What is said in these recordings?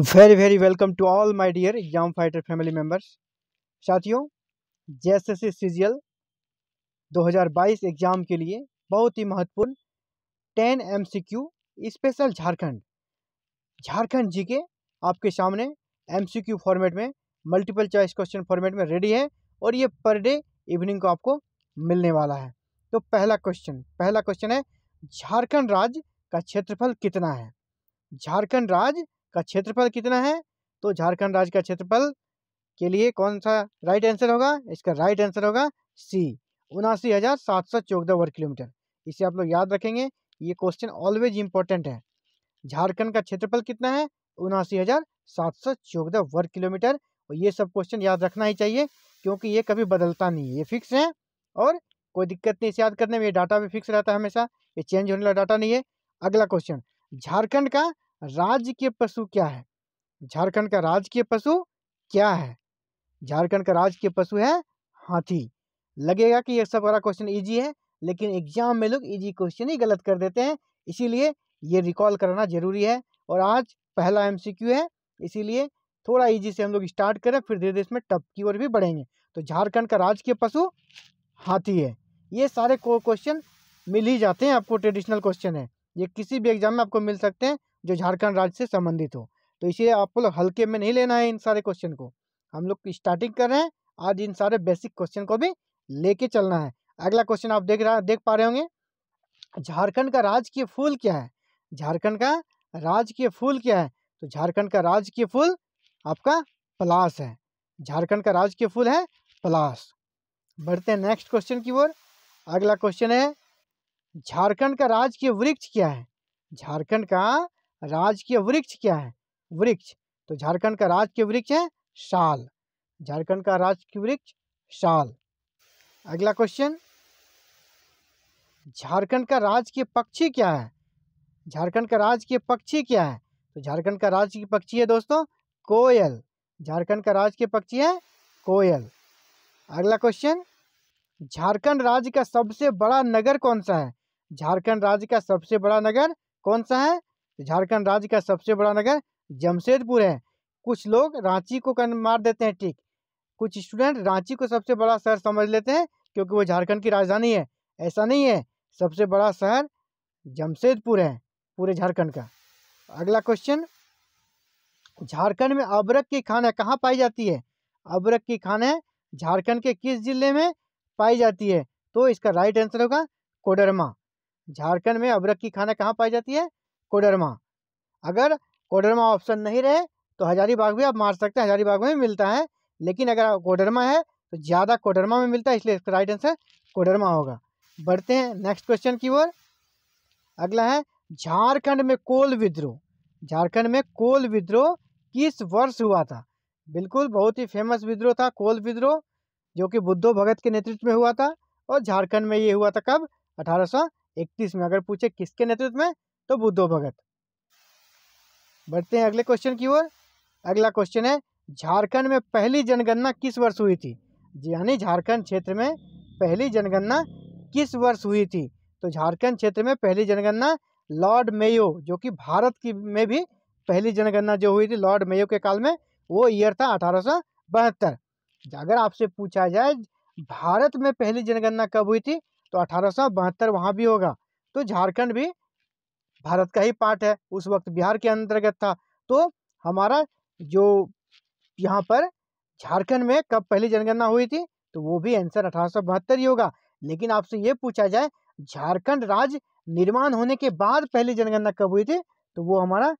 very very welcome to all my dear exam fighter family members साथियों जैसे सी सीजियल 2022 exam के लिए बहुत ही महत्वपूर्ण 10 MCQ special Jharkhand Jharkhand G K आपके सामने एमसीक्यू फॉर्मेट में मल्टीपल चॉइस क्वेश्चन फॉर्मेट में रेडी है और ये पर डे इवनिंग को आपको मिलने वाला है तो पहला क्वेश्चन पहला क्वेश्चन है झारखंड राज्य का क्षेत्रफल कितना है झारखंड राज्य का क्षेत्रफल कितना है तो झारखंड राज्य का क्षेत्रफल के लिए कौन सा राइट आंसर होगा इसका राइट आंसर होगा सी उनासी हज़ार सात सौ चौदह वर्ग किलोमीटर इसे आप लोग याद रखेंगे ये क्वेश्चन ऑलवेज इंपॉर्टेंट है झारखंड का क्षेत्रफल कितना है उनासी हज़ार सात सौ चौदह वर्ग किलोमीटर और ये सब क्वेश्चन याद रखना ही चाहिए क्योंकि ये कभी बदलता नहीं है ये फिक्स है और कोई दिक्कत नहीं इसे याद करने में ये डाटा भी फिक्स रहता है हमेशा ये चेंज होने वाला डाटा नहीं है अगला क्वेश्चन झारखंड का राजकीय पशु क्या है झारखंड का राजकीय पशु क्या है झारखंड का राजकीय पशु है हाथी लगेगा कि यह सब बड़ा क्वेश्चन इजी है लेकिन एग्जाम में लोग ईजी क्वेश्चन ही गलत कर देते हैं इसीलिए ये रिकॉल करना जरूरी है और आज पहला एम है इसीलिए थोड़ा इजी से हम लोग स्टार्ट करें फिर धीरे धीरे इसमें टप की ओर भी बढ़ेंगे तो झारखंड का राजकीय पशु हाथी है ये सारे क्वेश्चन मिल ही जाते हैं आपको ट्रेडिशनल क्वेश्चन है ये किसी भी एग्जाम में आपको मिल सकते हैं जो झारखंड राज्य से संबंधित हो तो इसे आप लोग हल्के में नहीं लेना है इन सारे क्वेश्चन को हम लोग स्टार्टिंग कर रहे हैं आज इन सारे बेसिक क्वेश्चन को भी लेके चलना है अगला क्वेश्चन आप देख रहा देख पा रहे होंगे झारखंड का राजकीय फूल क्या है झारखंड का राजकीय फूल क्या है तो झारखंड का राजकीय फूल आपका पलास है झारखंड का राजकीय फूल है पलास बढ़ते हैं नेक्स्ट क्वेश्चन की ओर अगला क्वेश्चन है झारखंड का राजकीय वृक्ष क्या है झारखंड का राजकीय वृक्ष क्या है वृक्ष तो झारखंड का राजकीय वृक्ष है शाल झारखंड का राजकीय वृक्ष शाल अगला क्वेश्चन झारखंड का राजकीय पक्षी क्या है झारखंड का राजकीय पक्षी क्या है तो झारखंड का राजकीय पक्षी है दोस्तों कोयल झारखंड का राजकीय पक्षी है कोयल अगला क्वेश्चन झारखंड राज्य का सबसे बड़ा नगर कौन सा है झारखंड राज्य का सबसे बड़ा नगर कौन सा है तो झारखंड राज्य का सबसे बड़ा नगर जमशेदपुर है कुछ लोग रांची को कन मार देते हैं ठीक कुछ स्टूडेंट रांची को सबसे बड़ा शहर समझ लेते हैं क्योंकि वो झारखंड की राजधानी है ऐसा नहीं है सबसे बड़ा शहर जमशेदपुर है पूरे झारखंड का अगला क्वेश्चन झारखंड में अबरक की खान है कहाँ पाई जाती है अबरक की खान है झारखंड के किस जिले में पाई जाती है तो इसका राइट आंसर होगा कोडरमा झारखंड में अबरक की खाना कहाँ पाई जाती है कोडरमा अगर कोडरमा ऑप्शन नहीं रहे तो हजारीबाग भी आप मार सकते हैं हजारीबाग में मिलता है लेकिन अगर कोडरमा है तो ज़्यादा कोडरमा में मिलता है इसलिए इसका राइट आंसर कोडरमा होगा बढ़ते हैं नेक्स्ट क्वेश्चन की ओर अगला है झारखंड में कोल विद्रोह झारखंड में कोल विद्रोह किस वर्ष हुआ था बिल्कुल बहुत ही फेमस विद्रोह था कोल विद्रोह जो कि बुद्धो भगत के नेतृत्व में हुआ था और झारखंड में ये हुआ था कब 1831 में अगर पूछे किसके नेतृत्व में तो बुद्धो भगत बढ़ते हैं अगले क्वेश्चन की ओर अगला क्वेश्चन है झारखंड में पहली जनगणना किस वर्ष हुई थी यानी हाँ, झारखंड क्षेत्र में पहली जनगणना किस वर्ष हुई थी तो झारखंड क्षेत्र में पहली जनगणना लॉर्ड मेयो जो कि भारत की में भी पहली जनगणना जो हुई थी लॉर्ड मेयो के काल में वो ईयर था अठारह अगर आपसे पूछा जाए भारत में पहली जनगणना कब हुई थी तो अठारह सौ वहाँ भी होगा तो झारखंड भी भारत का ही पार्ट है उस वक्त बिहार के अंतर्गत था तो हमारा जो यहाँ पर झारखंड में कब पहली जनगणना हुई थी तो वो भी आंसर अठारह ही होगा लेकिन आपसे ये पूछा जाए झारखंड राज्य निर्माण होने के बाद पहली जनगणना कब हुई थी तो वो हमारा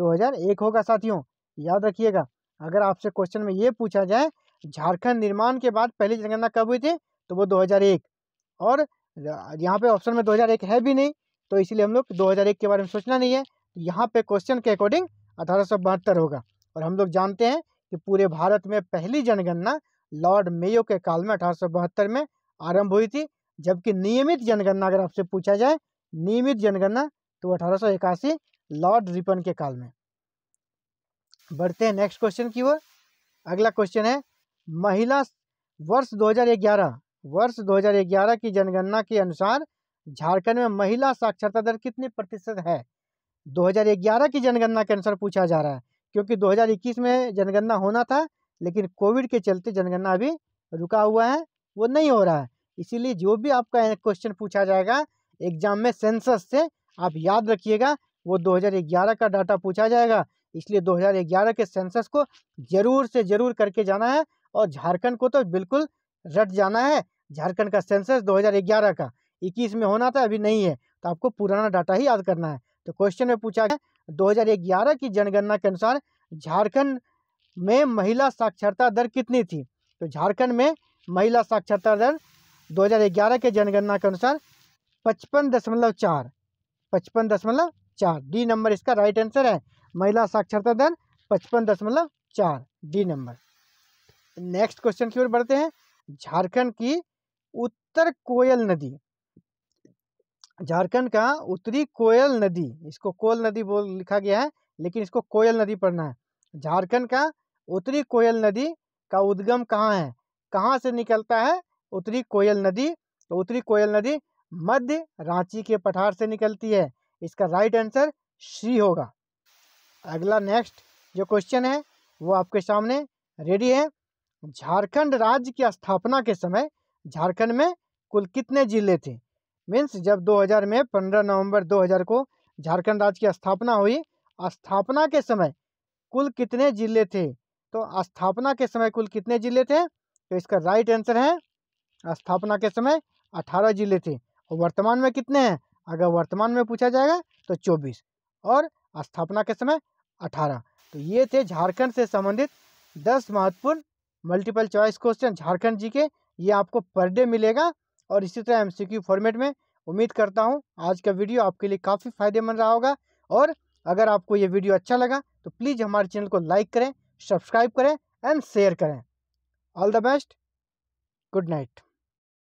2001 होगा साथियों याद रखिएगा अगर आपसे क्वेश्चन में ये पूछा जाए झारखंड निर्माण के बाद पहली जनगणना कब हुई थी तो वो 2001 और यहाँ पे ऑप्शन में 2001 है भी नहीं तो इसलिए हम लोग दो हज़ार एक के बारे में सोचना नहीं है तो यहाँ पे क्वेश्चन के अकॉर्डिंग अठारह होगा और हम लोग जानते हैं कि पूरे भारत में पहली जनगणना लॉर्ड मेयो के काल में अठारह में आरंभ हुई थी जबकि नियमित जनगणना अगर आपसे पूछा जाए नियमित जनगणना तो अठारह लॉर्ड रिपन के काल में बढ़ते हैं नेक्स्ट क्वेश्चन की ओर अगला क्वेश्चन है महिला वर्ष 2011 वर्ष 2011 की जनगणना के अनुसार झारखंड में महिला साक्षरता दर कितने प्रतिशत है 2011 की जनगणना के अनुसार पूछा जा रहा है क्योंकि 2021 में जनगणना होना था लेकिन कोविड के चलते जनगणना अभी रुका हुआ है वो नहीं हो रहा है इसीलिए जो भी आपका क्वेश्चन पूछा जाएगा एग्जाम में सेंसस से आप याद रखिएगा वो 2011 का डाटा पूछा जाएगा इसलिए 2011 के सेंसस को जरूर से जरूर करके जाना है और झारखंड को तो बिल्कुल रट जाना है झारखंड का सेंसस 2011 का इक्कीस में होना था अभी नहीं है तो आपको पुराना डाटा ही याद करना है तो क्वेश्चन में पूछा गया दो की जनगणना के अनुसार झारखंड में महिला साक्षरता दर कितनी थी तो झारखंड में महिला साक्षरता दर 2011 के जनगणना के अनुसार पचपन दशमलव चार पचपन दशमलव चार डी नंबर इसका राइट आंसर है महिला साक्षरता दर पचपन दशमलव चार डी नंबर नेक्स्ट क्वेश्चन की ओर बढ़ते हैं झारखंड की उत्तर कोयल नदी झारखंड का उत्तरी कोयल नदी इसको कोयल नदी बोल लिखा गया है लेकिन इसको कोयल नदी पढ़ना है झारखंड का उत्तरी कोयल नदी का उद्गम कहाँ है कहाँ से निकलता है उत्तरी कोयल नदी तो उत्तरी कोयल नदी मध्य रांची के पठार से निकलती है इसका राइट आंसर सी होगा अगला नेक्स्ट जो क्वेश्चन है वो आपके सामने रेडी है झारखंड राज्य की स्थापना के समय झारखंड में कुल कितने जिले थे मीन्स जब 2000 में 15 नवंबर 2000 को झारखंड राज्य की स्थापना हुई स्थापना के समय कुल कितने जिले थे तो स्थापना के समय कुल कितने जिले थे तो इसका राइट आंसर है स्थापना के समय अठारह जिले थे और वर्तमान में कितने हैं अगर वर्तमान में पूछा जाएगा तो चौबीस और स्थापना के समय अठारह तो ये थे झारखंड से संबंधित दस महत्वपूर्ण multiple choice question Jharkhand G K ये आपको पर डे मिलेगा और इसी तरह एमसीक्यू फॉर्मेट में उम्मीद करता हूँ आज का वीडियो आपके लिए काफ़ी फायदेमंद रहा होगा और अगर आपको ये वीडियो अच्छा लगा तो प्लीज़ हमारे चैनल को लाइक करें सब्सक्राइब करें एंड शेयर करें all the best good night